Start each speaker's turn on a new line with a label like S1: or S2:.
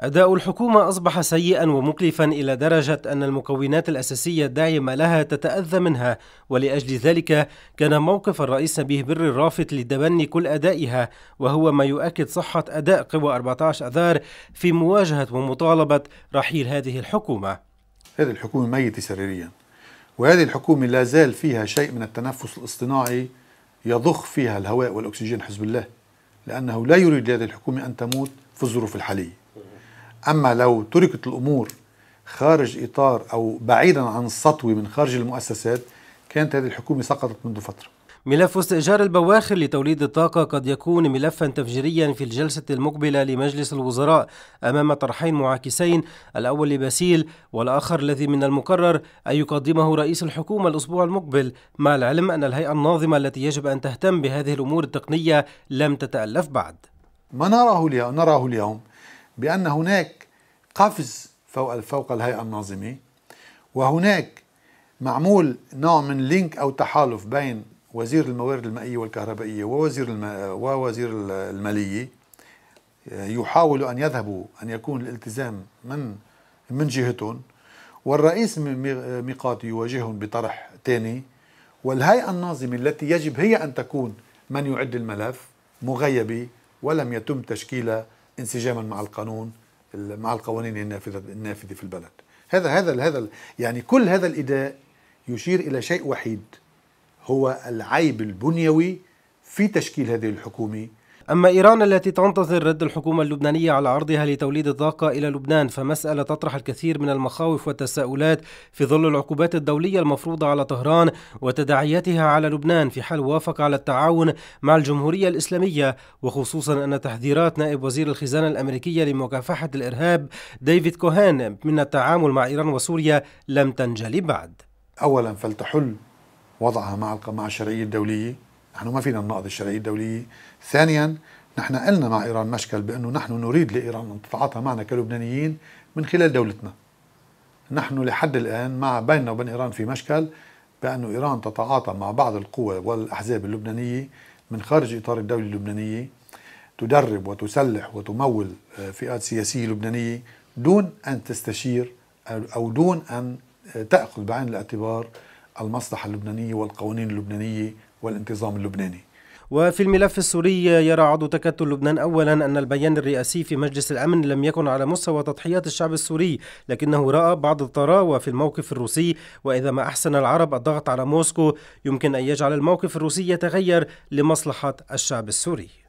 S1: أداء الحكومة أصبح سيئا ومكلفا إلى درجة أن المكونات الأساسية الداعمة لها تتأذى منها ولأجل ذلك كان موقف الرئيس نبيه بر الرافت لتبني كل أدائها وهو ما يؤكد صحة أداء قوى 14 أذار
S2: في مواجهة ومطالبة رحيل هذه الحكومة هذه الحكومة ميتة سريريا وهذه الحكومة لا زال فيها شيء من التنفس الاصطناعي يضخ فيها الهواء والأكسجين حزب الله لأنه لا يريد لهذه الحكومة أن تموت في الظروف الحالية أما لو تركت الأمور خارج إطار أو بعيدا عن السطوه من خارج المؤسسات كانت هذه الحكومة سقطت منذ فترة ملف استئجار
S1: البواخر لتوليد الطاقة قد يكون ملفا تفجيريا في الجلسة المقبلة لمجلس الوزراء أمام طرحين معاكسين الأول لباسيل والآخر الذي من المقرر أن يقدمه رئيس الحكومة الأسبوع المقبل مع العلم أن الهيئة الناظمة التي يجب أن
S2: تهتم بهذه الأمور التقنية لم تتألف بعد ما نراه اليوم نراه اليوم بأن هناك قفز فوق فوق الهيئة الناظمة وهناك معمول نوع من لينك أو تحالف بين وزير الموارد المائية والكهربائية ووزير الم... ووزير المالية يحاولوا أن يذهبوا أن يكون الالتزام من من جهتهم والرئيس ميقاتي يواجههم بطرح ثاني والهيئة الناظمة التي يجب هي أن تكون من يعد الملف مغيبة ولم يتم تشكيلها انسجاما مع القانون مع القوانين النافذه النافذه في البلد هذا هذا هذا يعني كل هذا الاداء يشير الى شيء وحيد هو العيب البنيوي
S1: في تشكيل هذه الحكومه أما إيران التي تنتظر رد الحكومة اللبنانية على عرضها لتوليد الطاقة إلى لبنان فمسألة تطرح الكثير من المخاوف والتساؤلات في ظل العقوبات الدولية المفروضة على طهران وتداعياتها على لبنان في حال وافق على التعاون مع الجمهورية الإسلامية وخصوصا أن تحذيرات نائب وزير الخزانة الأمريكية لمكافحة الإرهاب ديفيد كوهان من التعامل مع إيران وسوريا لم
S2: تنجلي بعد أولا فلتحل وضعها مع مع الشرعية الدولية نحن ما فينا نناقض الشرعية الدولية ثانيا نحن قلنا مع إيران مشكل بأنه نحن نريد لإيران أن تتعاطى معنا كلبنانيين من خلال دولتنا نحن لحد الآن مع بيننا وبين إيران في مشكل بأنه إيران تتعاطى مع بعض القوى والأحزاب اللبنانية من خارج إطار الدولة اللبنانية تدرب وتسلح وتمول آه، فئات سياسية لبنانية دون أن تستشير أو دون أن آه، تأخذ بعين الاعتبار المصلحة اللبنانية والقوانين اللبنانية والانتظام اللبناني
S1: وفي الملف السوري يرى عضو تكتل لبنان أولا أن البيان الرئاسي في مجلس الأمن لم يكن على مستوى تضحيات الشعب السوري لكنه رأى بعض الطراوة في الموقف الروسي وإذا ما أحسن العرب الضغط على موسكو يمكن أن يجعل الموقف الروسي يتغير لمصلحة الشعب السوري